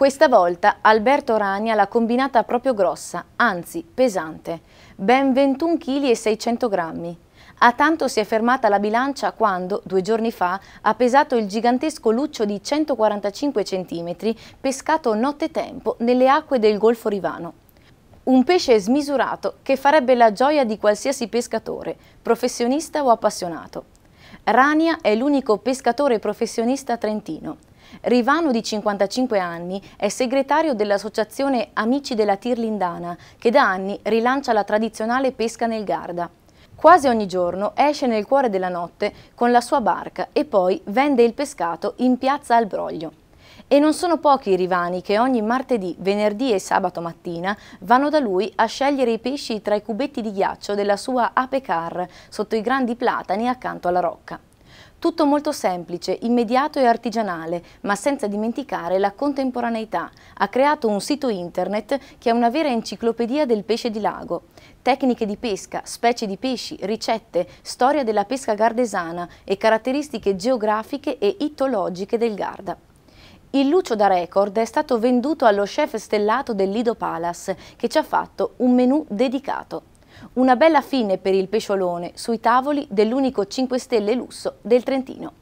Questa volta Alberto Ragna l'ha combinata proprio grossa, anzi pesante, ben 21 kg e 600 grammi. A tanto si è fermata la bilancia quando, due giorni fa, ha pesato il gigantesco luccio di 145 cm pescato nottetempo nelle acque del Golfo Rivano. Un pesce smisurato che farebbe la gioia di qualsiasi pescatore, professionista o appassionato. Rania è l'unico pescatore professionista trentino Rivano, di 55 anni, è segretario dell'associazione Amici della Tirlindana, che da anni rilancia la tradizionale pesca nel Garda. Quasi ogni giorno esce nel cuore della notte con la sua barca e poi vende il pescato in piazza al Broglio. E non sono pochi i rivani che ogni martedì, venerdì e sabato mattina vanno da lui a scegliere i pesci tra i cubetti di ghiaccio della sua apecar sotto i grandi platani accanto alla rocca. Tutto molto semplice, immediato e artigianale, ma senza dimenticare la contemporaneità. Ha creato un sito internet che è una vera enciclopedia del pesce di lago. Tecniche di pesca, specie di pesci, ricette, storia della pesca gardesana e caratteristiche geografiche e itologiche del Garda. Il Lucio da Record è stato venduto allo chef stellato del Lido Palace, che ci ha fatto un menù dedicato. Una bella fine per il pesciolone sui tavoli dell'unico 5 Stelle lusso del Trentino.